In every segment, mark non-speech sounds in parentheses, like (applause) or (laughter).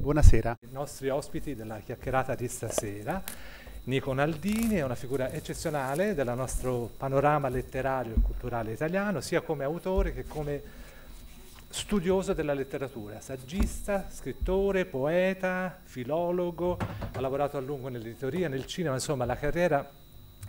Buonasera. I nostri ospiti della chiacchierata di stasera, Nico Naldini, è una figura eccezionale del nostro panorama letterario e culturale italiano, sia come autore che come studioso della letteratura, saggista, scrittore, poeta, filologo, ha lavorato a lungo nell'editoria, nel cinema, insomma la carriera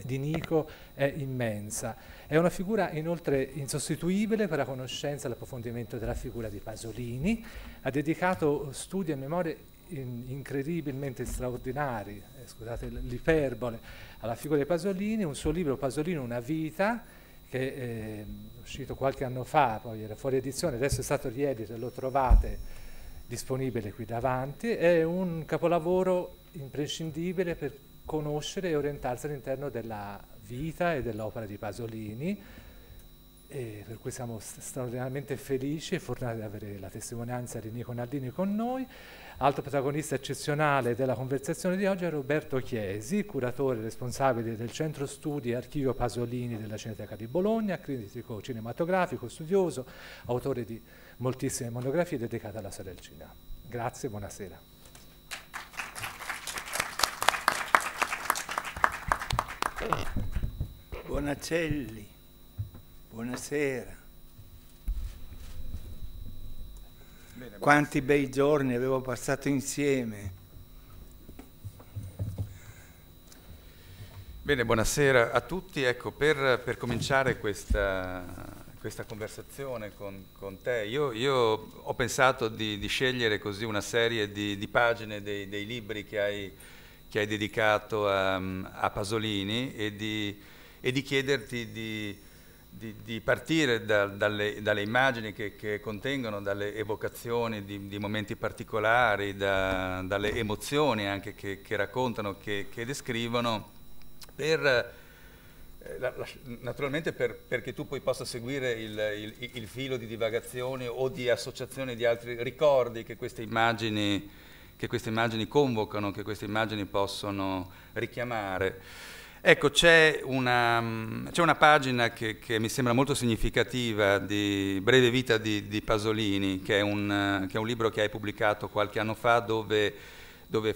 di Nico è immensa. È una figura inoltre insostituibile per la conoscenza e l'approfondimento della figura di Pasolini, ha dedicato studi e memorie in, incredibilmente straordinari, eh, scusate l'iperbole, alla figura di Pasolini, un suo libro Pasolino, una vita, che è ehm, uscito qualche anno fa, poi era fuori edizione, adesso è stato riedito e lo trovate disponibile qui davanti, è un capolavoro imprescindibile per conoscere e orientarsi all'interno della vita e dell'opera di Pasolini, e per cui siamo straordinariamente felici e fortunati di avere la testimonianza di Nico Nardini con noi. Altro protagonista eccezionale della conversazione di oggi è Roberto Chiesi, curatore responsabile del Centro Studi e Archivio Pasolini della Cineteca di Bologna, critico cinematografico, studioso, autore di moltissime monografie dedicate alla storia del cinema. Grazie, e buonasera. Bonacelli, buonasera. Quanti bei giorni avevo passato insieme. Bene, buonasera a tutti. Ecco, per, per cominciare questa, questa conversazione con, con te. Io, io, ho pensato di, di, scegliere così una serie di, di pagine dei, dei libri che hai che hai dedicato a, ehm, a Pasolini e di, e di chiederti di, di, di partire da, dalle, dalle, immagini che, che, contengono, dalle evocazioni di, momenti particolari, da, dalle emozioni anche che, che raccontano, che, che, descrivono, per eh, naturalmente per, perché tu poi possa seguire il, il, il, filo di divagazioni o di associazioni di altri ricordi che queste immagini che queste immagini convocano, che queste immagini possono richiamare. Ecco, c'è una, mm, una, pagina che, che, mi sembra molto significativa di Breve Vita di, di Pasolini, che è, un, che è, un, libro che hai pubblicato qualche anno fa dove, dove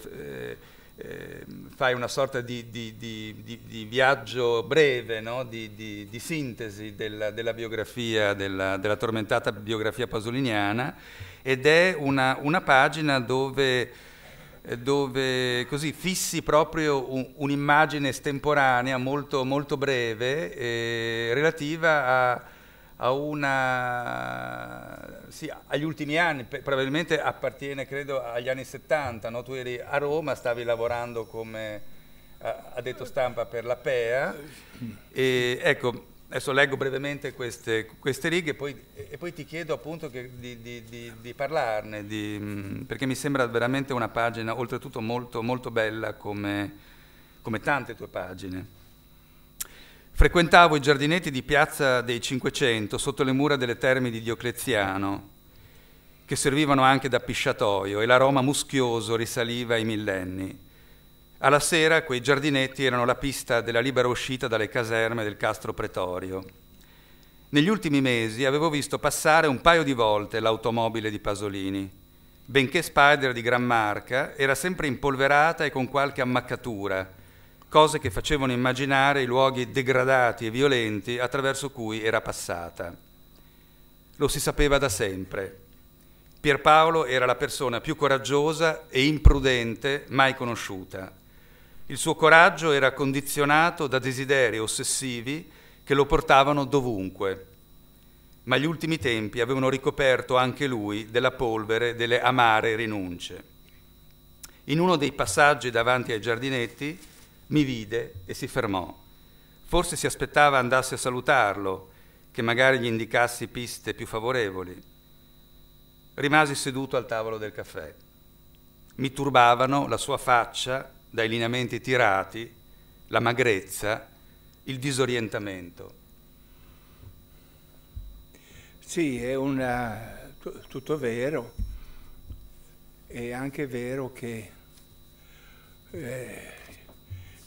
eh, eh, fai una sorta di, di, di, di viaggio breve, no? di, sintesi della, della biografia, della, della, tormentata biografia pasoliniana, ed è una, una pagina dove, eh, dove così, fissi proprio un'immagine estemporanea, molto, molto breve, eh, relativa a una, sì, agli ultimi anni, probabilmente appartiene credo agli anni 70, no? tu eri a Roma, stavi lavorando come ha detto stampa per la PEA e ecco, adesso leggo brevemente queste, queste righe e poi, e poi, ti chiedo appunto che, di, di, di, di, parlarne, perché mi sembra veramente una pagina oltretutto molto, molto bella come, come tante tue pagine. Frequentavo i giardinetti di Piazza dei Cinquecento sotto le mura delle terme di Diocleziano, che servivano anche da pisciatoio, e l'aroma muschioso risaliva ai millenni. Alla sera quei giardinetti erano la pista della libera uscita dalle caserme del Castro Pretorio. Negli ultimi mesi avevo visto passare un paio di volte l'automobile di Pasolini. Benché Spider di gran marca, era sempre impolverata e con qualche ammaccatura, cose che facevano immaginare i luoghi degradati e violenti attraverso cui era passata. Lo si sapeva da sempre. Pierpaolo era la persona più coraggiosa e imprudente mai conosciuta. Il suo coraggio era condizionato da desideri ossessivi che lo portavano dovunque. Ma gli ultimi tempi avevano ricoperto anche lui della polvere delle amare rinunce. In uno dei passaggi davanti ai giardinetti, mi vide e si fermò. Forse si aspettava andasse a salutarlo, che magari gli indicassi piste più favorevoli. Rimasi seduto al tavolo del caffè. Mi turbavano la sua faccia dai lineamenti tirati, la magrezza, il disorientamento. Sì, è una, eh, tutto vero. È anche vero che eh,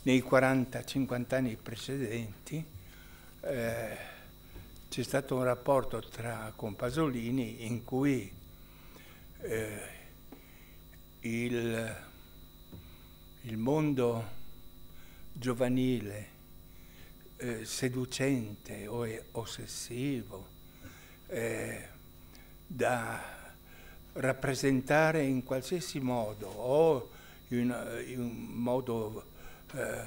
nei 40-50 anni precedenti eh, c'è stato un rapporto tra, con Pasolini in cui eh, il, il, mondo giovanile eh, seducente o ossessivo eh, da rappresentare in qualsiasi modo o in, in modo eh,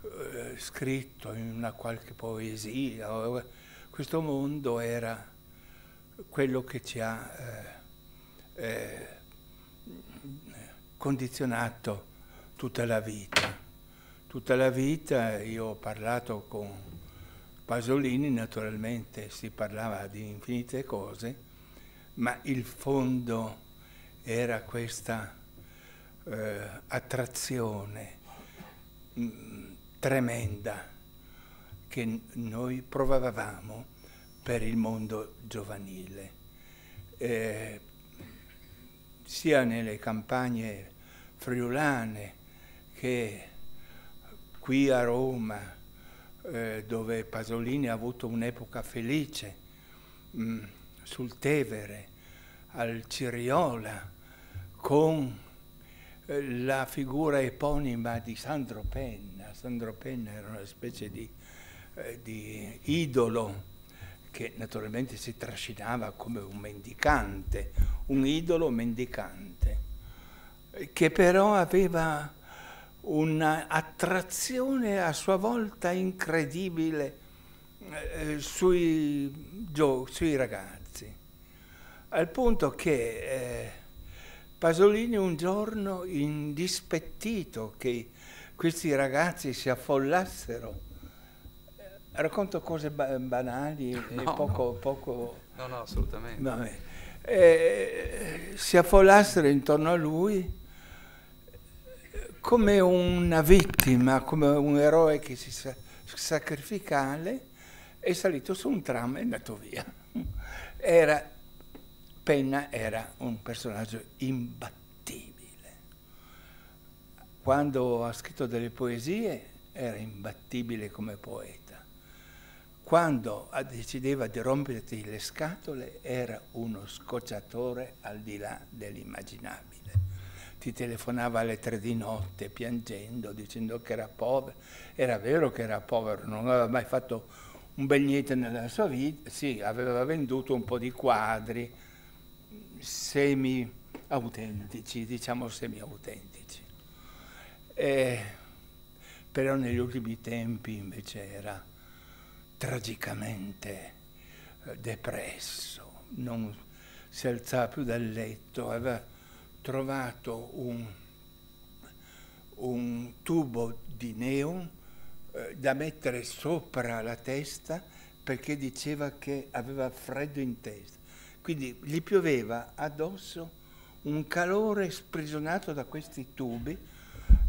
eh, scritto in una qualche poesia. Eh, questo mondo era quello che ci ha eh, eh, condizionato tutta la vita. Tutta la vita io ho parlato con Pasolini, naturalmente si parlava di infinite cose, ma il fondo era questa eh, attrazione Mm, tremenda che noi provavamo per il mondo giovanile, eh, sia nelle campagne friulane che qui a Roma, eh, dove Pasolini ha avuto un'epoca felice, mh, mm, sul Tevere, al Ciriola, con la figura eponima di Sandro Penna. Sandro Penna era una specie di, eh, di idolo che naturalmente si trascinava come un mendicante, un idolo mendicante, che però aveva un'attrazione a sua volta incredibile eh, eh sui, sui, ragazzi, al punto che eh, Pasolini un giorno indispettito che questi ragazzi si affollassero. Eh, racconto cose ba banali (laughs) no, e poco... No. poco... No, no, assolutamente. Vabbè. Eh, si affollassero intorno a lui eh, come una vittima, come un eroe che si sa sacrificale, è salito su un tram e è andato via. (laughs) Era Penna era un personaggio imbattibile. Quando ha scritto delle poesie era imbattibile come poeta. Quando decideva di romperti le scatole era uno scocciatore al di là dell'immaginabile. Ti telefonava alle tre di notte piangendo, dicendo che era povero. Era vero che era povero, non aveva mai fatto un bel niente nella sua vita. Sì, aveva venduto un po' di quadri, semi-autentici, diciamo semi-autentici. E, però negli ultimi tempi invece era tragicamente eh, depresso, non si alzava più dal letto, aveva trovato un, un tubo di neon eh, da mettere sopra la testa perché diceva che aveva freddo in testa. Quindi gli pioveva addosso un calore sprigionato da questi tubi.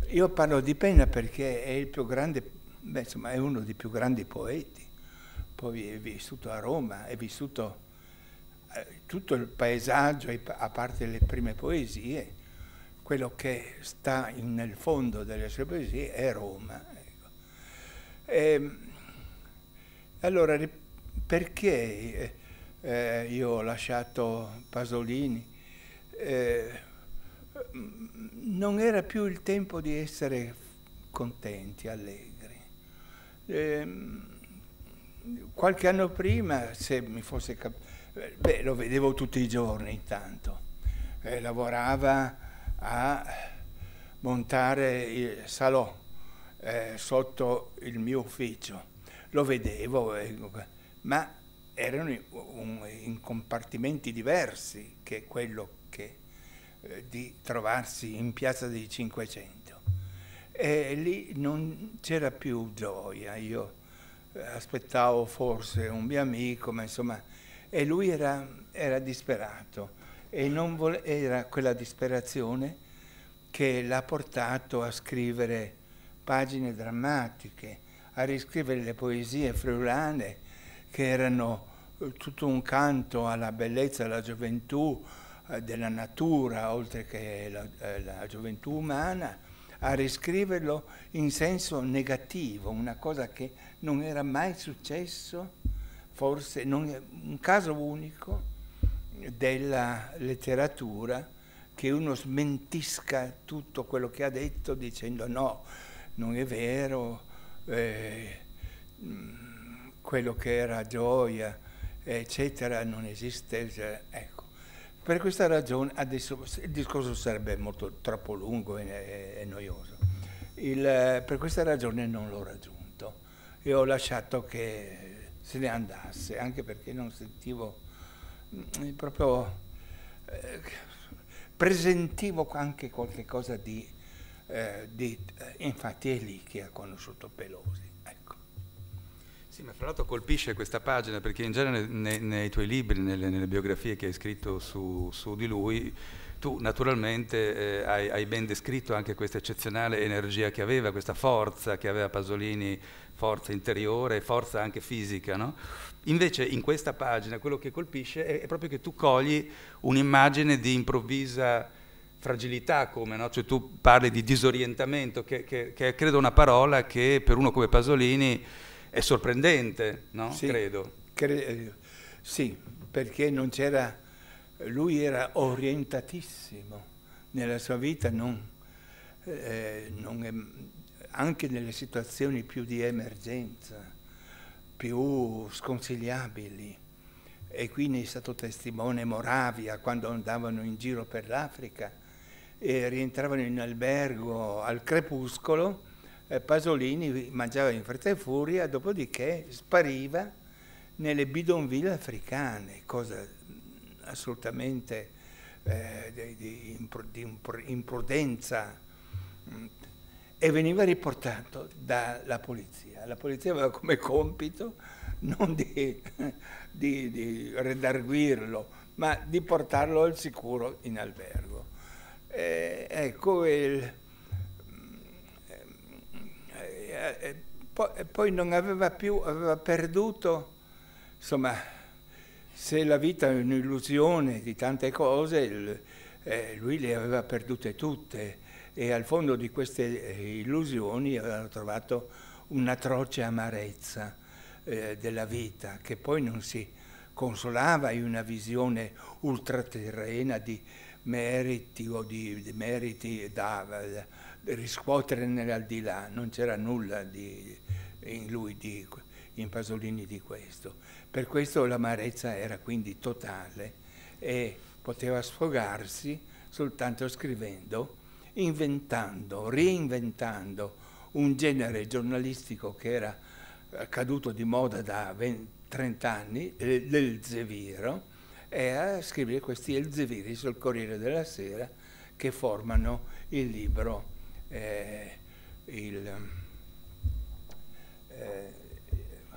Io parlo di Penna perché è il più grande, beh, insomma, è uno dei più grandi poeti. Poi è vissuto a Roma, è vissuto eh, tutto il paesaggio, a parte le prime poesie, quello che sta nel fondo delle sue poesie è Roma. E, ecco. ehm, allora, perché eh, eh, io ho lasciato Pasolini, eh, non era più il tempo di essere contenti, allegri. Eh, qualche anno prima, se mi fosse capito, beh, lo vedevo tutti i giorni intanto, eh, lavorava a montare il salò eh, sotto il mio ufficio, lo vedevo, eh, ma erano in, un, in compartimenti diversi che quello che, eh, di trovarsi in piazza dei Cinquecento. E lì non c'era più gioia, io eh, aspettavo forse un mio amico, ma insomma, e lui era, era disperato e non vole- era quella disperazione che l'ha portato a scrivere pagine drammatiche, a riscrivere le poesie friulane che erano eh, tutto un canto alla bellezza, alla gioventù eh, della natura, oltre che la, eh, la gioventù umana, a riscriverlo in senso negativo, una cosa che non era mai successo, forse non, è un caso unico della letteratura che uno smentisca tutto quello che ha detto dicendo no, non è vero. Eh, mh, mm, quello che era gioia, eccetera, non esiste. Cioè, ecco. Per questa ragione adesso il discorso sarebbe molto troppo lungo e, e noioso. Il, per questa ragione non l'ho raggiunto e ho lasciato che se ne andasse, anche perché non sentivo mm, proprio... Eh, presentivo anche qualche cosa di, eh, di... Eh, infatti è lì che ha conosciuto Pelosi sì, ma fra l'altro colpisce questa pagina perché in genere nei, nei tuoi libri, nelle, nelle, biografie che hai scritto su, su di lui, tu naturalmente eh, hai, hai, ben descritto anche questa eccezionale energia che aveva, questa forza che aveva Pasolini, forza interiore, forza anche fisica. No? Invece in questa pagina quello che colpisce è, è proprio che tu cogli un'immagine di improvvisa fragilità, come, no? cioè, tu parli di disorientamento, che, che, che è credo una parola che per uno come Pasolini è sorprendente, no? Sì, credo. Cre eh, sì, perché non c'era... Lui era orientatissimo nella sua vita, non, eh, non anche nelle situazioni più di emergenza, più sconsigliabili. E quindi è stato testimone Moravia quando andavano in giro per l'Africa e rientravano in albergo al crepuscolo Pasolini mangiava in fretta e furia, dopodiché spariva nelle bidonville africane, cosa assolutamente eh, di, di imprudenza mm, e veniva riportato dalla polizia. La polizia aveva come compito non di, (laughs) di, di redarguirlo, ma di portarlo al sicuro in albergo. Eh, ecco, il, eh, eh, eh, poi, non aveva più, aveva perduto, insomma, se la vita è un'illusione di tante cose, eh, lui le aveva perdute tutte e al fondo di queste illusioni aveva trovato un'atroce amarezza della vita che poi non si consolava in una visione ultraterrena di meriti o di, di meriti da, riscuotere nell'aldilà, non c'era nulla di, in lui, di, in Pasolini di questo. Per questo l'amarezza era quindi totale e poteva sfogarsi soltanto scrivendo, inventando, reinventando un genere giornalistico che era eh, caduto di moda da 20, 30 anni, eh, l'Elzeviro, e a scrivere questi Elzeviri sul Corriere della Sera che formano il libro eh, il, eh,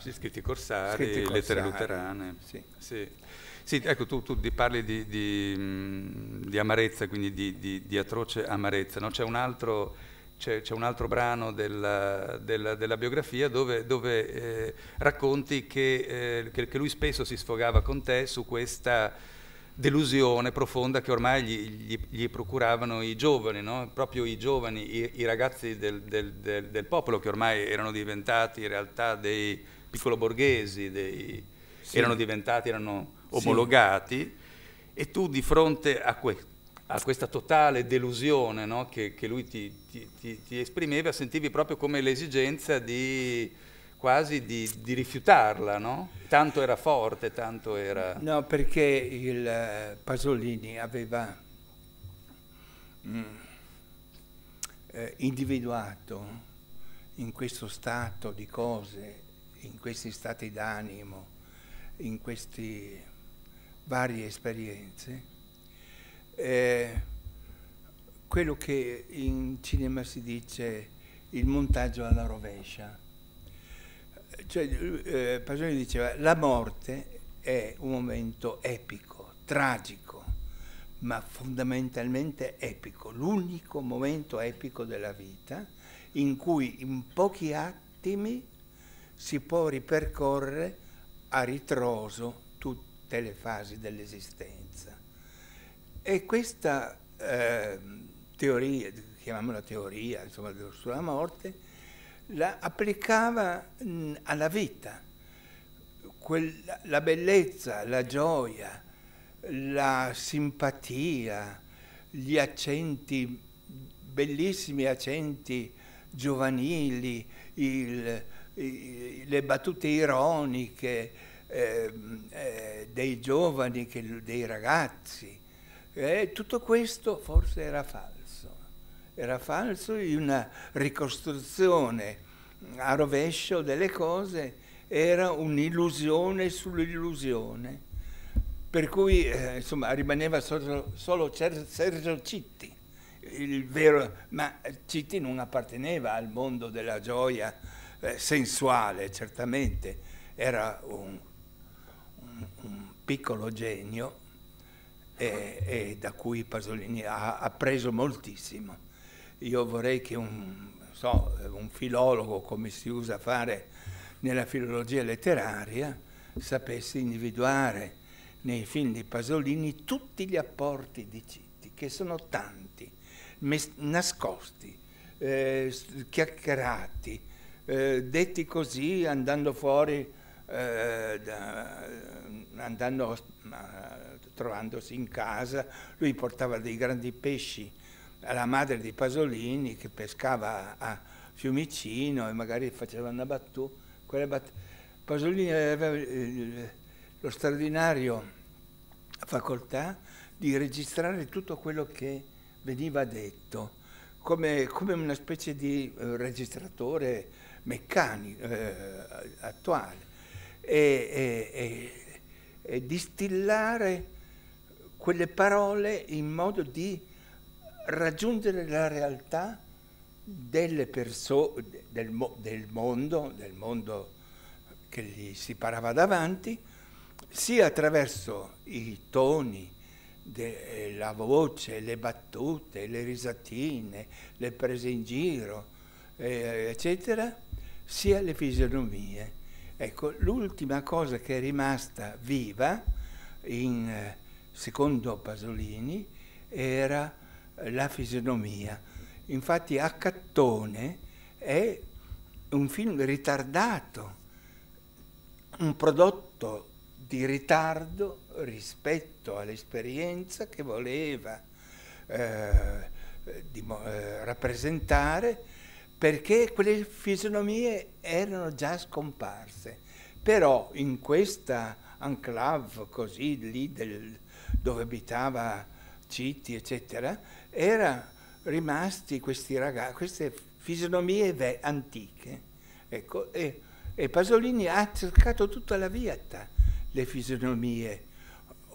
gli scritti corsari, scritti lettere luterane. Sì. Sì. sì ecco, tu, tu parli di, di, mm, di, amarezza, quindi di, di atroce amarezza. No? C'è un altro c'è, un altro brano della, della, della biografia dove, dove eh, racconti che, eh, che, che, lui spesso si sfogava con te su questa delusione profonda che ormai gli, gli, gli procuravano i giovani, no? proprio i giovani, i, i ragazzi del, del, del, del, popolo che ormai erano diventati in realtà dei piccolo borghesi, dei, sì. erano diventati, erano omologati sì. e tu di fronte a, que, a questa totale delusione no? che, che, lui ti, ti, ti, ti esprimeva sentivi proprio come l'esigenza di quasi di, di rifiutarla, no? Tanto era forte, tanto era... No, perché il eh, Pasolini aveva mm, eh, individuato in questo stato di cose, in questi stati d'animo, in queste varie esperienze, eh, quello che in cinema si dice il montaggio alla rovescia cioè, eh, Pasolini diceva la morte è un momento epico, tragico, ma fondamentalmente epico, l'unico momento epico della vita in cui in pochi attimi si può ripercorrere a ritroso tutte le fasi dell'esistenza. E questa eh, teoria, chiamiamola teoria, insomma, sulla morte, la applicava mm, alla vita, Quella, la bellezza, la gioia, la simpatia, gli accenti, bellissimi accenti giovanili, il, il, le battute ironiche eh, eh, dei giovani, che, dei ragazzi. Eh, tutto questo forse era falso era falso, in una ricostruzione a rovescio delle cose, era un'illusione sull'illusione. Per cui eh, insomma, rimaneva solo, solo Sergio Citti, vero, ma Citti non apparteneva al mondo della gioia eh, sensuale, certamente, era un, un, un piccolo genio e, eh, e da cui Pasolini ha, ha preso moltissimo. Io vorrei che un, so, un filologo, come si usa fare nella filologia letteraria, sapesse individuare nei film di Pasolini tutti gli apporti di Citti, che sono tanti, nascosti, eh, chiacchierati, eh, detti così andando fuori, eh, da, andando, ma, trovandosi in casa, lui portava dei grandi pesci la madre di Pasolini che pescava a Fiumicino e magari faceva una battuta. Bat... Pasolini aveva eh, lo straordinario facoltà di registrare tutto quello che veniva detto, come, come una specie di eh, registratore meccanico eh, attuale, e, e, e, e distillare quelle parole in modo di raggiungere la realtà delle persone, del, mo del, mondo, del mondo che gli si parava davanti, sia attraverso i toni, eh, la voce, le battute, le risatine, le prese in giro, eh, eccetera, sia le fisionomie. Ecco, l'ultima cosa che è rimasta viva, in, eh, secondo Pasolini, era la fisionomia. Infatti Accattone è un film ritardato, un prodotto di ritardo rispetto all'esperienza che voleva eh, di, eh, rappresentare perché quelle fisionomie erano già scomparse. Però in questa enclave così lì del, dove abitava Citi, eccetera, erano rimasti questi ragazzi, queste fisionomie antiche. Ecco, e, e, Pasolini ha cercato tutta la vita le fisionomie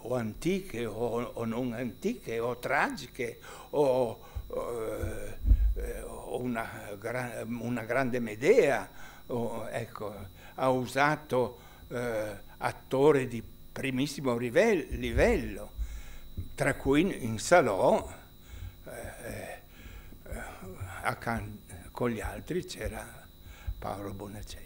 o antiche o, o non antiche o tragiche o, eh, o una, gra una, grande Medea. O, ecco, ha usato eh, attori di primissimo livello, tra cui in Salò con gli altri c'era Paolo Bonacelli.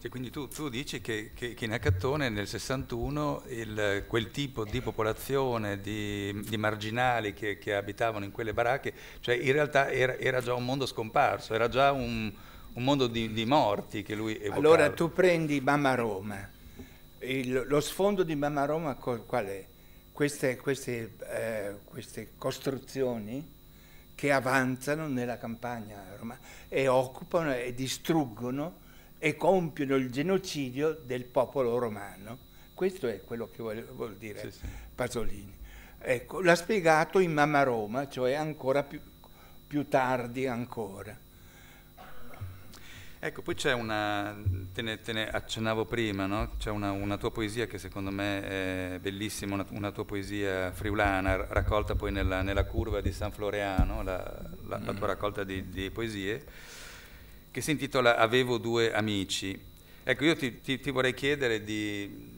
Cioè, quindi tu, tu dici che, che, che, in Accattone nel 61 il, quel tipo di popolazione di, di marginali che, che, abitavano in quelle baracche, cioè in realtà era, era già un mondo scomparso, era già un, un mondo di, di, morti che lui evocava. Allora tu prendi Mamma Roma, il, lo sfondo di Mamma Roma qual è? Queste, queste, eh, queste costruzioni che avanzano nella campagna romana e occupano e distruggono e compiono il genocidio del popolo romano. Questo è quello che vuol, vuol dire sì, sì. Pasolini. Ecco, l'ha spiegato in Mamma Roma, cioè ancora più, più tardi ancora. Ecco, poi c'è una, te ne, te ne accennavo prima, no? c'è una, una, tua poesia che secondo me è bellissima, una, una tua poesia friulana, raccolta poi nella, nella curva di San Floreano, la, la, la tua mm. raccolta di, di, poesie, che si intitola Avevo due amici. Ecco, io ti, ti, ti vorrei chiedere di,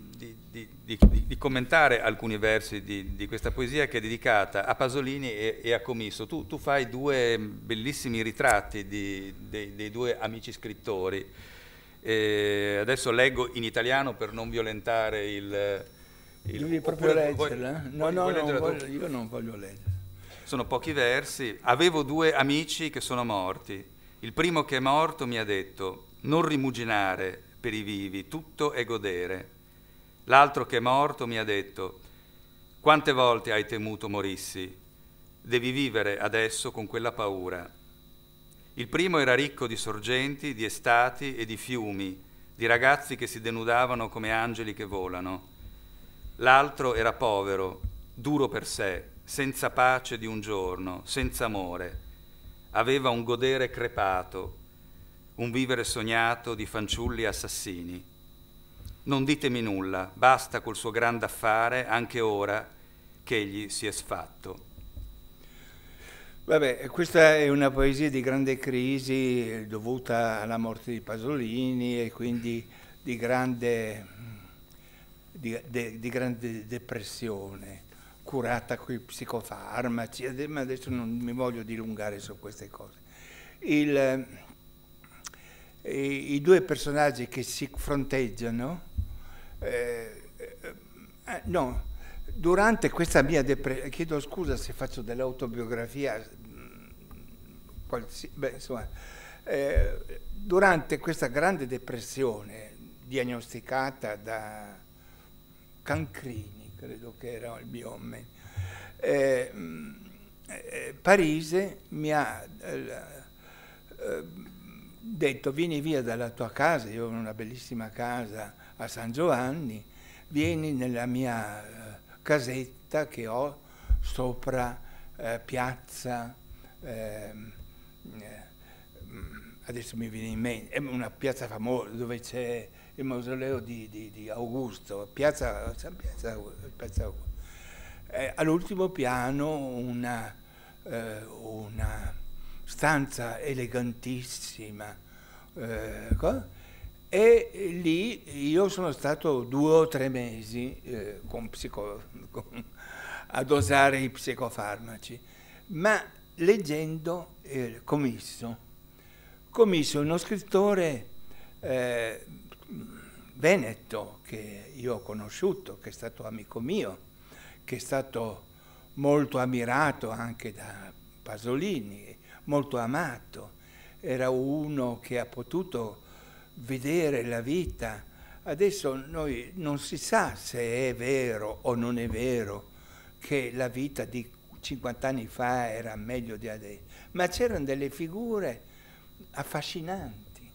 di, di, di, commentare alcuni versi di, di, questa poesia che è dedicata a Pasolini e, e a Comisso. Tu, tu, fai due bellissimi ritratti dei, dei, due amici scrittori. Eh, adesso leggo in italiano per non violentare il... il Devi proprio leggerla? Vuoi, eh? no, vuoi, no, vuoi no voglio, io non voglio leggere. Sono pochi versi. Avevo due amici che sono morti. Il primo che è morto mi ha detto non rimuginare per i vivi, tutto è godere L'altro che è morto mi ha detto, quante volte hai temuto morissi? Devi vivere adesso con quella paura. Il primo era ricco di sorgenti, di estati e di fiumi, di ragazzi che si denudavano come angeli che volano. L'altro era povero, duro per sé, senza pace di un giorno, senza amore. Aveva un godere crepato, un vivere sognato di fanciulli assassini. Non ditemi nulla, basta col suo grande affare, anche ora che egli si è sfatto. Vabbè, questa è una poesia di grande crisi dovuta alla morte di Pasolini e quindi di grande, di, de, di grande depressione, curata con i psicofarmaci, ma adesso non mi voglio dilungare su queste cose. Il, i, I due personaggi che si fronteggiano eh, eh, no, durante questa mia depressione, chiedo scusa se faccio dell'autobiografia, mm, qualsi- beh, insomma, eh, durante questa grande depressione diagnosticata da Cancrini, credo che era il mio medico, eh, mm, eh, Parise mi ha eh, eh, detto vieni via dalla tua casa, io ho una bellissima casa a San Giovanni, vieni nella mia eh, casetta che ho sopra eh, piazza, ehm, eh, adesso mi viene in mente, è una piazza famosa dove c'è il mausoleo di, di, di Augusto, piazza, piazza, piazza eh, all'ultimo piano una, eh, una stanza elegantissima. Eh, e lì io sono stato due o tre mesi eh, con psico- con, a dosare i psicofarmaci, ma leggendo eh, Comisso. Comisso è uno scrittore eh, veneto che io ho conosciuto, che è stato amico mio, che è stato molto ammirato anche da Pasolini, molto amato. Era uno che ha potuto vedere la vita. Adesso noi non si sa se è vero o non è vero che la vita di 50 anni fa era meglio di adesso, ma c'erano delle figure affascinanti,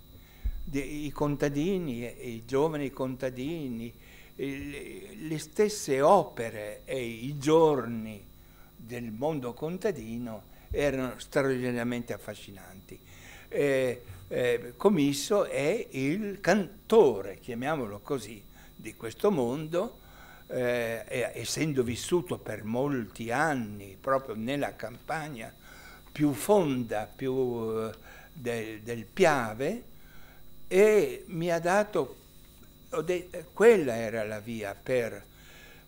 i contadini, i giovani contadini, le stesse opere e i giorni del mondo contadino erano straordinariamente affascinanti. Eh, eh, Comisso è il cantore, chiamiamolo così, di questo mondo, eh, essendo vissuto per molti anni proprio nella campagna più fonda, più eh, del, del Piave, e mi ha dato, quella era la via per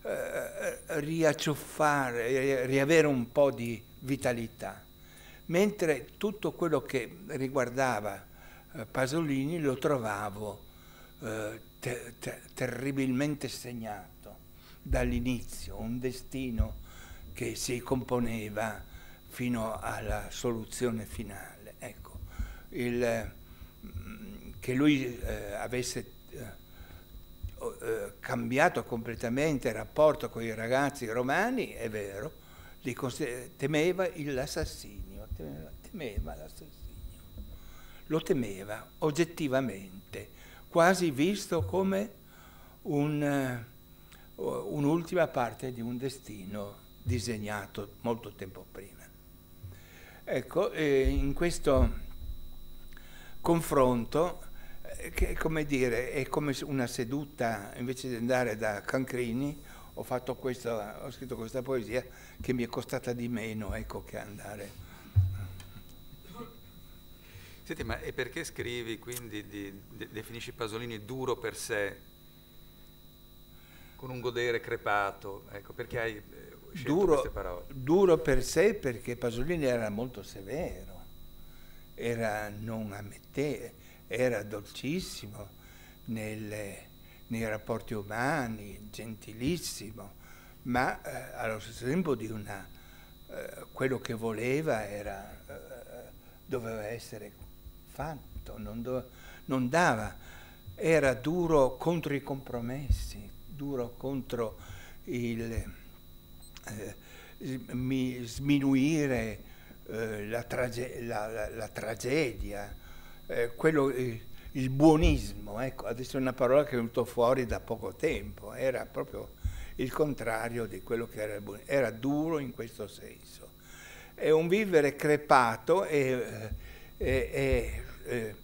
eh, riacciuffare, riavere un po' di vitalità mentre tutto quello che riguardava eh, Pasolini lo trovavo eh, te te terribilmente segnato dall'inizio, un destino che si componeva fino alla soluzione finale. Ecco, il, mm, che lui eh, avesse eh, eh cambiato completamente il rapporto con i ragazzi romani, è vero, temeva l'assassinio, temeva, temeva l'assassinio lo temeva oggettivamente, quasi visto come un, eh, un'ultima parte di un destino disegnato molto tempo prima. Ecco, in questo confronto, eh, che come dire, è come una seduta, invece di andare da Cancrini, ho, questa, ho scritto questa poesia che mi è costata di meno ecco, che andare Senti, ma e perché scrivi, quindi di, de, definisci Pasolini duro per sé, con un godere crepato? Ecco, perché hai eh, scelto duro, queste parole? Duro per sé perché Pasolini era molto severo, era non ammetteva, era dolcissimo nelle, nei rapporti umani, gentilissimo, ma eh, allo stesso tempo di una, eh, quello che voleva era, eh, eh doveva essere fatto, non, do, non dava, era duro contro i compromessi, duro contro il eh, sminuire eh, la, trage la, la, la, tragedia, eh, quello, il, eh, il, buonismo, ecco, adesso è una parola che è venuta fuori da poco tempo, era proprio il contrario di quello che era il buonismo, era duro in questo senso. È un vivere crepato e eh, è, è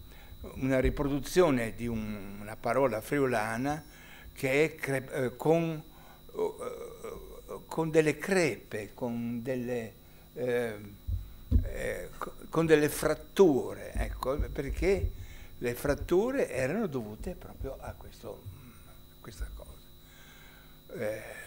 una riproduzione di un, una parola friulana che è cre, eh, con, eh, con, delle crepe, con delle, eh, eh, con delle fratture, ecco, perché le fratture erano dovute proprio a, questo, a questa cosa. Eh.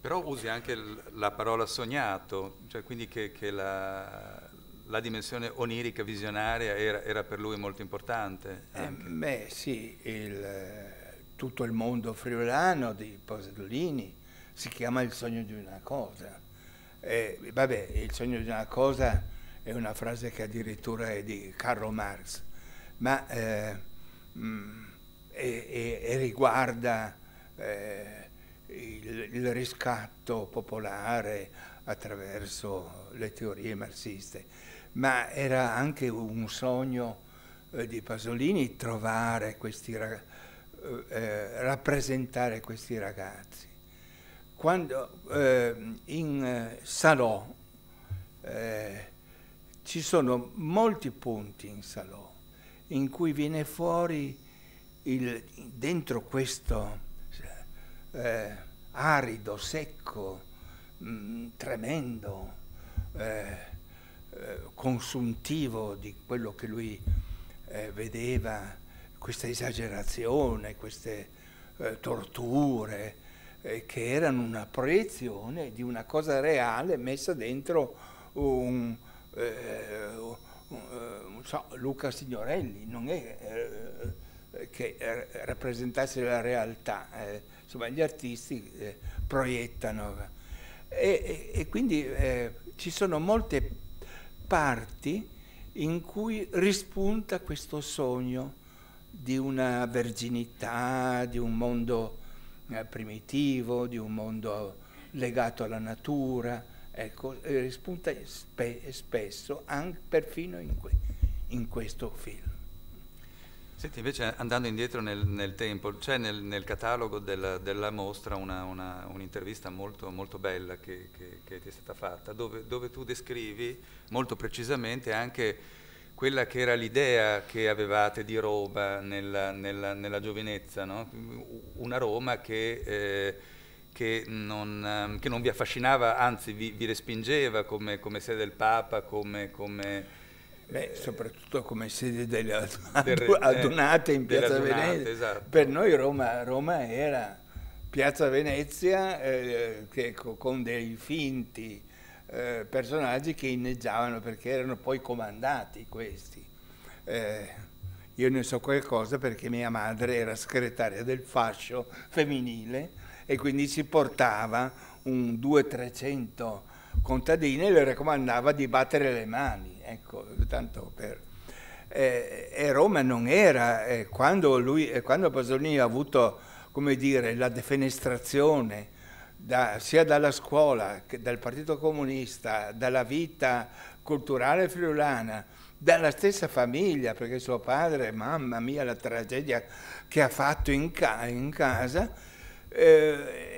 Però usi anche la parola sognato, cioè quindi che, che la, la dimensione onirica, visionaria era, era per lui molto importante. Eh, beh sì, il, tutto il mondo friulano di Posidolini si chiama il sogno di una cosa. Eh, vabbè, il sogno di una cosa è una frase che addirittura è di Karl Marx, ma eh, mh, mm, e, e, riguarda eh, il, il riscatto popolare attraverso le teorie marxiste ma era anche un sogno eh, di Pasolini trovare questi ragazzi, eh, eh, rappresentare questi ragazzi. Quando eh, in eh, Salò, eh, ci sono molti punti in Salò in cui viene fuori il, dentro questo arido, secco, mh, mm, tremendo, eh, consuntivo di quello che lui eh, vedeva, questa esagerazione, queste eh, torture, eh, che erano una proiezione di una cosa reale messa dentro un, eh, un, un so, Luca Signorelli, non è che rappresentasse la realtà, insomma gli artisti proiettano. E, e, e quindi ci sono molte parti in cui rispunta questo sogno di una verginità, di un mondo eh, primitivo, di un mondo legato alla natura, ecco, eh, rispunta spe spesso, perfino in, que in questo film. Senti, invece andando indietro nel, nel tempo, c'è nel, nel catalogo della, della mostra una, una, un'intervista molto, molto bella che, che, che, ti è stata fatta, dove, dove, tu descrivi molto precisamente anche quella che era l'idea che avevate di Roma nella, nella, nella giovinezza, no? una Roma che... Eh, che non, che non, vi affascinava, anzi vi, vi respingeva come, come sede del Papa, come, come Beh, soprattutto come sede delle (laughs) adunate in eh, Piazza Venezia. Esatto. Per noi Roma, Roma era Piazza Venezia eh, che, con dei finti eh, personaggi che inneggiavano perché erano poi comandati questi. Eh, io ne so qualcosa perché mia madre era segretaria del fascio femminile e quindi si portava un 200-300 contadini e le raccomandava di battere le mani, ecco, tanto per... Eh, e Roma non era, eh, quando, lui, eh, quando Pasolini ha avuto, come dire, la defenestrazione da, sia dalla scuola che dal Partito Comunista, dalla vita culturale friulana, dalla stessa famiglia, perché suo padre, mamma mia, la tragedia che ha fatto in, ca in casa, eh,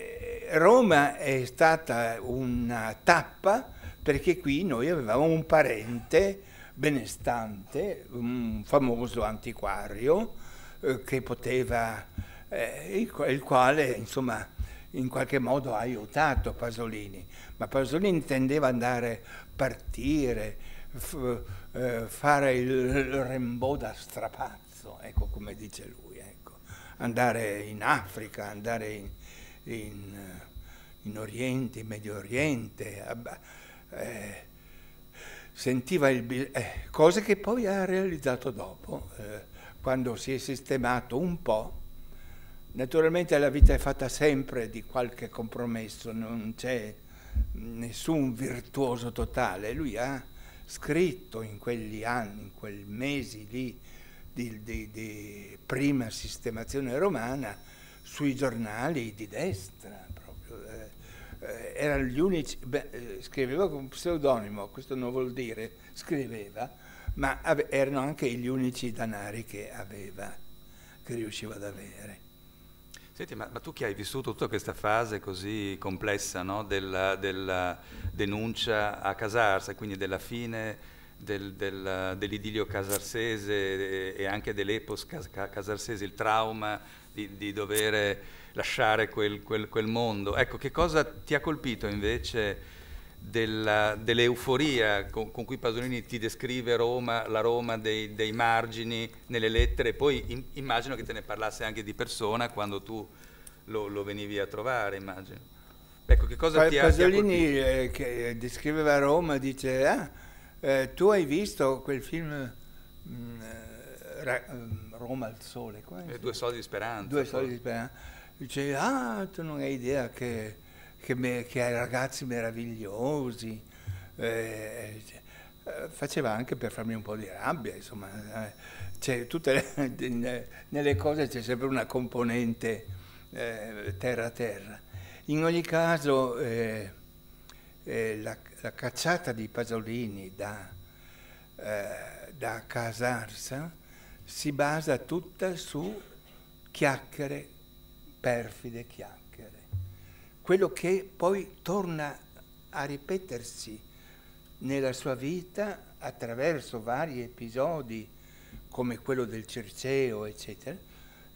Roma è stata una tappa perché qui noi avevamo un parente benestante, un famoso antiquario eh, che poteva, eh, il, quale insomma in qualche modo ha aiutato Pasolini, ma Pasolini intendeva andare, partire, eh, fare il Rimbaud da strapazzo, ecco come dice lui, ecco. andare in Africa, andare in, in, eh, in Oriente, in Medio Oriente, eh, sentiva il, eh, cose che poi ha realizzato dopo, eh, quando si è sistemato un po'. Naturalmente la vita è fatta sempre di qualche compromesso, non c'è nessun virtuoso totale. Lui ha scritto in quegli anni, in quei mesi lì di, di, di prima sistemazione romana, sui giornali di destra proprio. Eh, eh, gli unici, beh, eh, scriveva con pseudonimo, questo non vuol dire, scriveva, ma erano anche gli unici danari che aveva, che riusciva ad avere. Senti, ma, ma, tu che hai vissuto tutta questa fase così complessa no? della, della, denuncia a Casarsa, quindi della fine del, del, dell'idilio casarsese e anche dell'epos casarsese, il trauma di, di dover lasciare quel, quel, quel, mondo. Ecco, che cosa ti ha colpito invece della, dell'euforia con, con, cui Pasolini ti descrive Roma, la Roma dei, dei margini nelle lettere? Poi in, immagino che te ne parlasse anche di persona quando tu lo, lo venivi a trovare, immagino. Ecco, che cosa pa- ti ha, Pasolini ti ha eh, che descriveva Roma dice... Ah, eh, tu hai visto quel film mh, mm, eh, mm, Roma al sole? Eh, due soldi di speranza. Due soldi di speranza. Dice, ah, tu non hai idea che, che, me, che hai ragazzi meravigliosi. Eh, eh faceva anche per farmi un po' di rabbia, insomma. Cioè, tutte le, (laughs) nelle cose c'è sempre una componente terra-terra. In ogni caso... Eh, eh, la, la, cacciata di Pasolini da, eh, da Casarsa si basa tutta su chiacchiere, perfide chiacchiere. Quello che poi torna a ripetersi nella sua vita attraverso vari episodi come quello del Circeo, eccetera,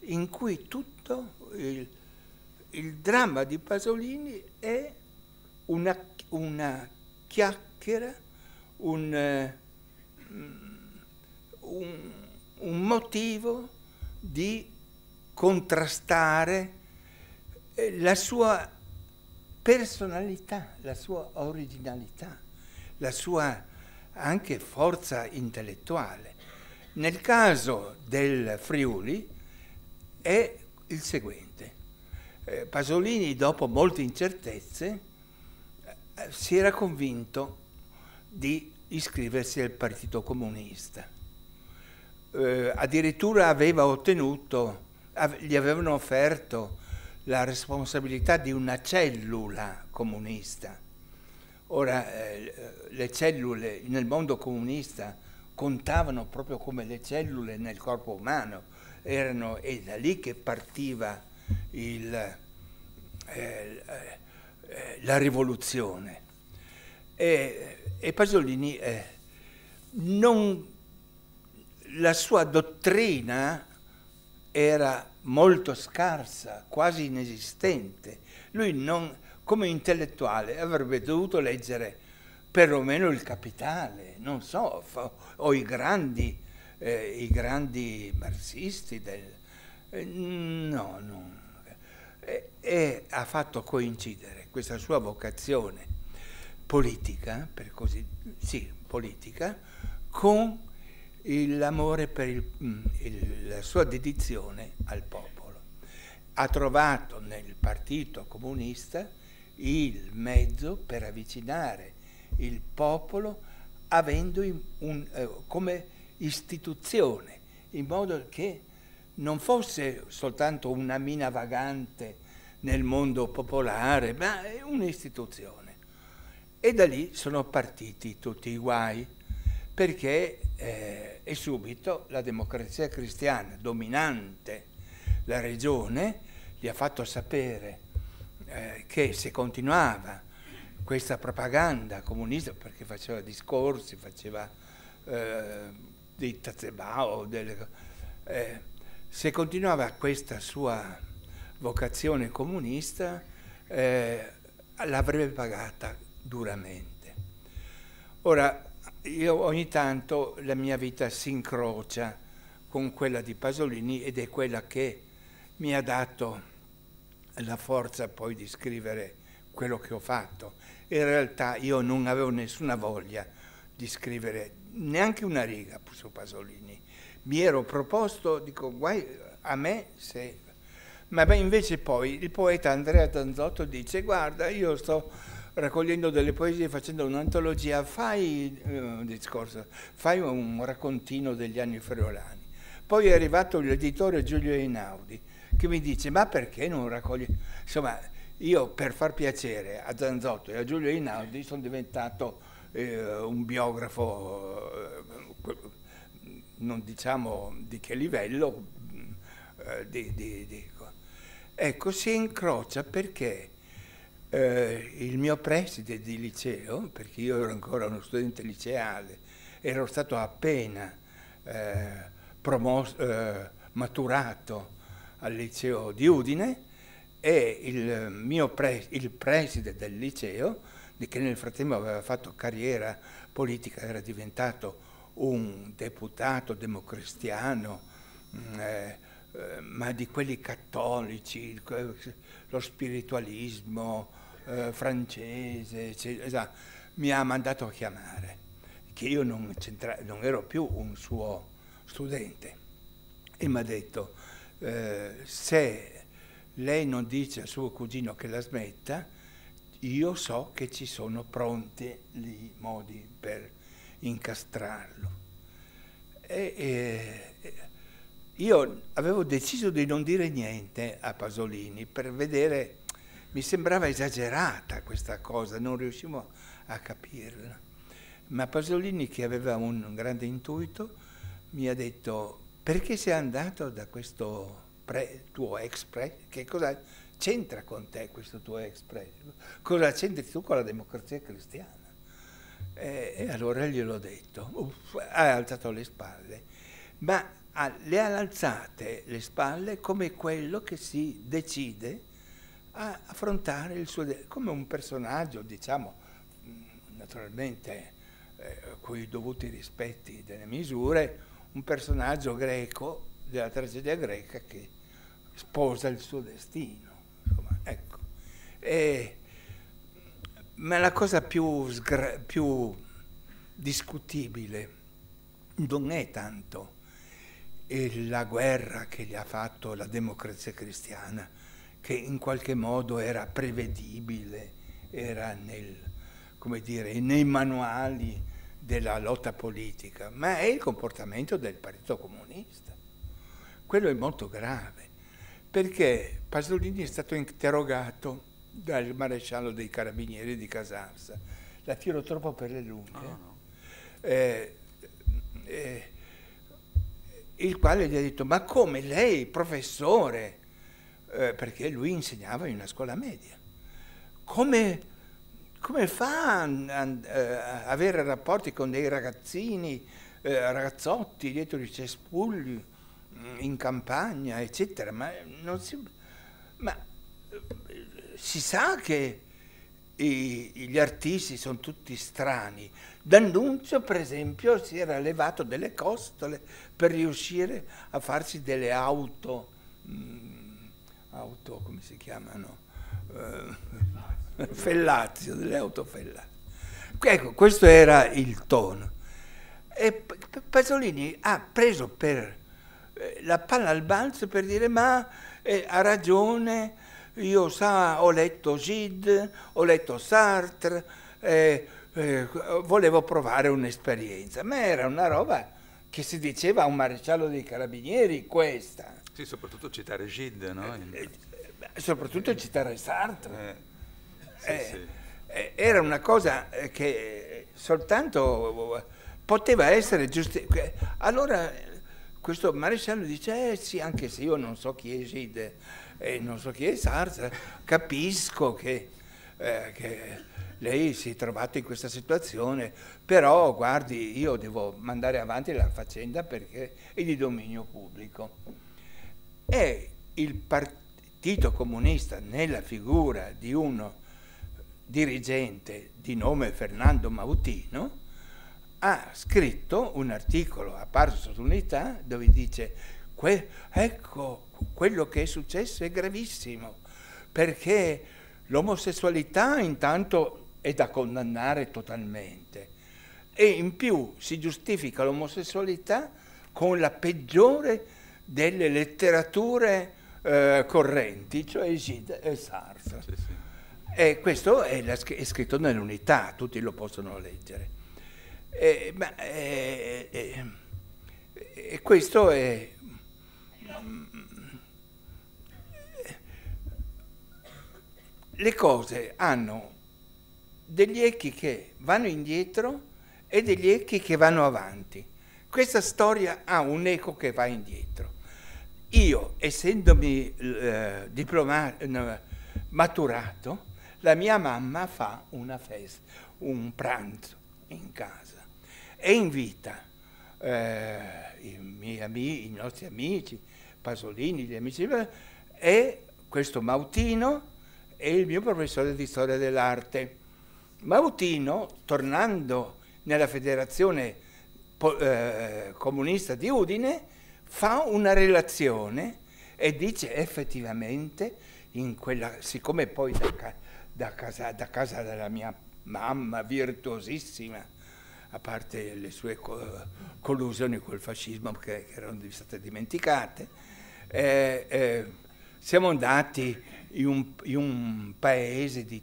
in cui tutto il, il dramma di Pasolini è una una chiacchiera, un, eh, eh, mm, un, un motivo di contrastare eh, la sua personalità, la sua originalità, la sua anche forza intellettuale. Nel caso del Friuli è il seguente. Pasolini, dopo molte incertezze, eh, si era convinto di iscriversi al Partito Comunista. Eh, addirittura aveva ottenuto, av gli avevano offerto la responsabilità di una cellula comunista. Ora, eh, le cellule nel mondo comunista contavano proprio come le cellule nel corpo umano, erano, è da lì che partiva il... Eh, eh eh, la rivoluzione. E, e Pasolini eh, non, la sua dottrina era molto scarsa, quasi inesistente. Lui non, come intellettuale avrebbe dovuto leggere perlomeno il Capitale, non so, o i grandi, eh, i grandi marxisti. Del, eh, no, no. E, e ha fatto coincidere questa sua vocazione politica, per così sì, politica, con l'amore per il, mm, il, la sua dedizione al popolo. Ha trovato nel partito comunista il mezzo per avvicinare il popolo avendo un, eh, come istituzione, in modo che non fosse soltanto una mina vagante nel mondo popolare, ma è un'istituzione. E da lì sono partiti tutti i guai, perché eh, e subito la democrazia cristiana dominante la regione gli ha fatto sapere eh, che se continuava questa propaganda comunista, perché faceva discorsi, faceva eh, dei tazebao, delle, eh, se continuava questa sua vocazione comunista eh, l'avrebbe pagata duramente. Ora, io ogni tanto la mia vita si incrocia con quella di Pasolini ed è quella che mi ha dato la forza poi di scrivere quello che ho fatto. In realtà io non avevo nessuna voglia di scrivere neanche una riga su Pasolini. Mi ero proposto, dico, guai a me se ma beh, invece poi il poeta Andrea Tanzotto dice guarda io sto raccogliendo delle poesie, facendo un'antologia, fai eh, un discorso, fai un raccontino degli anni friolani. Poi è arrivato l'editore Giulio Einaudi che mi dice ma perché non raccogli... Insomma, io per far piacere a Zanzotto e a Giulio Einaudi sono diventato eh, un biografo, eh, non diciamo di che livello, mm, eh, di, di, di Ecco, si incrocia perché eh, il mio preside di liceo, perché io ero ancora uno studente liceale, ero stato appena eh, promosso, eh, maturato al liceo di Udine e il mio pre, il preside del liceo, che nel frattempo aveva fatto carriera politica, era diventato un deputato democristiano, mm, eh, eh, ma di quelli cattolici, lo spiritualismo eh, francese, eccetera, esatto, mi ha mandato a chiamare, che io non, non ero più un suo studente. E mi ha detto, eh, se lei non dice a suo cugino che la smetta, io so che ci sono pronti i modi per incastrarlo. E, e, io avevo deciso di non dire niente a Pasolini per vedere, mi sembrava esagerata questa cosa, non riuscivo a capirla. Ma Pasolini, che aveva un grande intuito, mi ha detto perché sei andato da questo pre, tuo ex prete? Che cosa c'entra con te questo tuo ex prete? Cosa c'entri tu con la democrazia cristiana? E, e allora ho detto, uff, ha alzato le spalle. Ma ha, ah, le ha alzate le spalle come quello che si decide a affrontare il suo... come un personaggio, diciamo, mm, naturalmente eh, con i dovuti rispetti delle misure, un personaggio greco della tragedia greca che sposa il suo destino. Insomma, ecco. E, ma la cosa più, più discutibile non è tanto e la guerra che gli ha fatto la democrazia cristiana, che in qualche modo era prevedibile, era nel, dire, nei manuali della lotta politica, ma è il comportamento del Partito Comunista. Quello è molto grave, perché Pasolini è stato interrogato dal maresciallo dei carabinieri di Casarsa. La tiro troppo per le lunghe. Oh, no. eh, eh, il quale gli ha detto ma come lei professore, eh, perché lui insegnava in una scuola media, come, come fa a, a, a, avere rapporti con dei ragazzini, eh, ragazzotti dietro i cespugli, mm, in campagna, eccetera, ma, si, ma eh, si sa che i, gli artisti sono tutti strani, D'Annunzio, per esempio, si era levato delle costole per riuscire a farsi delle auto, mh, mm, auto come si chiamano? Uh, (laughs) fellazio, delle auto fellazio. Ecco, questo era il tono. E Pasolini ha preso per eh, la palla al balzo per dire ma eh, ha ragione, io sa, ho letto Gide, ho letto Sartre, eh, eh, volevo provare un'esperienza, ma era una roba che si diceva a un maresciallo dei carabinieri questa. Sì, soprattutto citare Gide, no? Eh, eh, soprattutto citare Sartre. Eh, sì, eh, sì. Eh, era una cosa che soltanto poteva essere giustificata. Allora questo maresciallo dice, eh sì, anche se io non so chi è Gide e non so chi è Sartre, capisco che eh, che lei si è trovata in questa situazione, però guardi, io devo mandare avanti la faccenda perché è di dominio pubblico. E il Partito Comunista, nella figura di un dirigente di nome Fernando Mautino, ha scritto un articolo apparso sull'unità dove dice que ecco quello che è successo è gravissimo perché L'omosessualità intanto è da condannare totalmente e in più si giustifica l'omosessualità con la peggiore delle letterature eh, correnti, cioè Gide e Sartre. Sì, sì. E questo è, la, è scritto nell'unità, tutti lo possono leggere. E, ma, e, eh, eh, eh, e, questo è le cose hanno degli echi che vanno indietro e degli echi che vanno avanti. Questa storia ha un eco che va indietro. Io, essendomi eh, eh, maturato, la mia mamma fa una festa, un pranzo in casa e invita eh, i, miei amici, i nostri amici, Pasolini, gli amici, e questo Mautino e il mio professore di storia dell'arte. Mautino, tornando nella federazione eh, comunista di Udine, fa una relazione e dice effettivamente, in quella, siccome poi da, da, casa, da, casa, della mia mamma, virtuosissima, a parte le sue collusioni col fascismo che, che erano state dimenticate, eh, eh, siamo andati in un, in un paese di,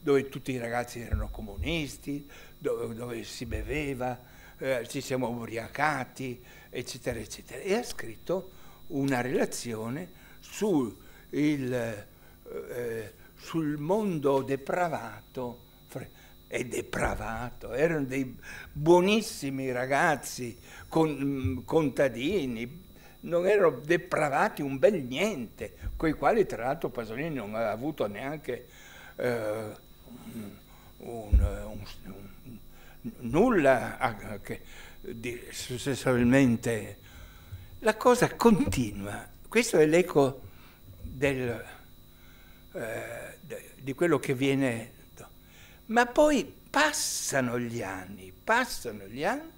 dove tutti i ragazzi erano comunisti, dove, dove si beveva, eh, ci siamo ubriacati, eccetera, eccetera. E ha scritto una relazione sul, il, eh, sul mondo depravato e depravato, erano dei buonissimi ragazzi, con, mm, contadini, non erano depravati un bel niente, con i quali tra l'altro Pasolini non aveva avuto neanche eh, un, un, un, nulla a, che, di, successivamente. La cosa continua, questo è l'eco eh, di quello che viene, ma poi passano gli anni, passano gli anni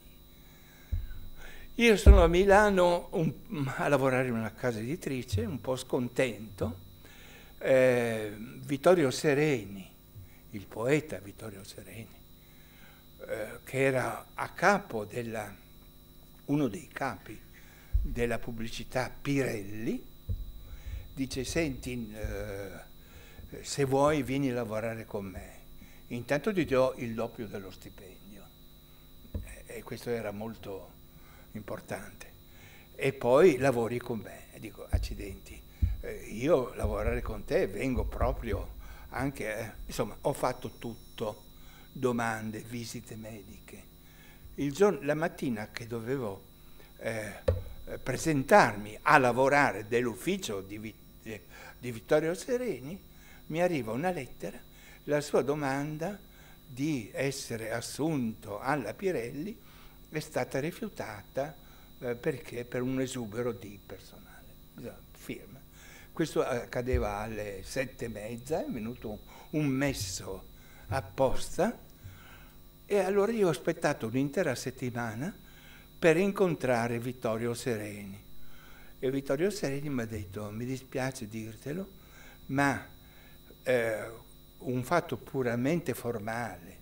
io sono a Milano un, a lavorare in una casa editrice, un po' scontento. Eh, Vittorio Sereni, il poeta Vittorio Sereni, eh, che era a capo della, uno dei capi della pubblicità Pirelli, dice senti, eh, se vuoi vieni a lavorare con me, intanto ti do il doppio dello stipendio. E questo era molto importante. E poi lavori con me, e dico accidenti, eh, io lavorare con te vengo proprio anche, eh, insomma ho fatto tutto, domande, visite mediche. Giorno, la mattina che dovevo eh, presentarmi a lavorare dell'ufficio di, di Vittorio Sereni, mi arriva una lettera, la sua domanda di essere assunto alla Pirelli è stata rifiutata eh, perché per un esubero di personale, firma. Questo accadeva alle sette e mezza, è venuto un messo apposta e allora io ho aspettato un'intera settimana per incontrare Vittorio Sereni. E Vittorio Sereni mi ha detto, mi dispiace dirtelo, ma eh, un fatto puramente formale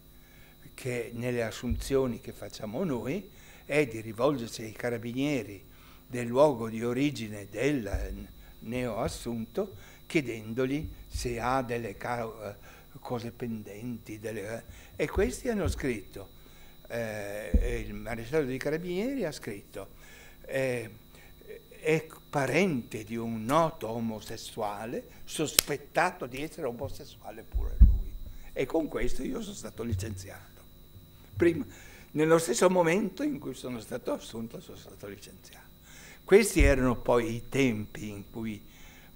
che nelle assunzioni che facciamo noi è di rivolgersi ai carabinieri del luogo di origine del neoassunto chiedendogli se ha delle eh, cose pendenti. Delle... Eh. E questi hanno scritto, eh, il maresciallo dei carabinieri ha scritto, eh, è parente di un noto omosessuale, sospettato di essere omosessuale pure lui. E con questo io sono stato licenziato prima, nello stesso momento in cui sono stato assunto sono stato licenziato. Questi erano poi i tempi in cui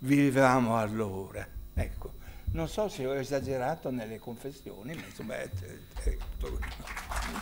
vivevamo allora. Ecco, non so se ho esagerato nelle confessioni, ma insomma è, è tutto quello.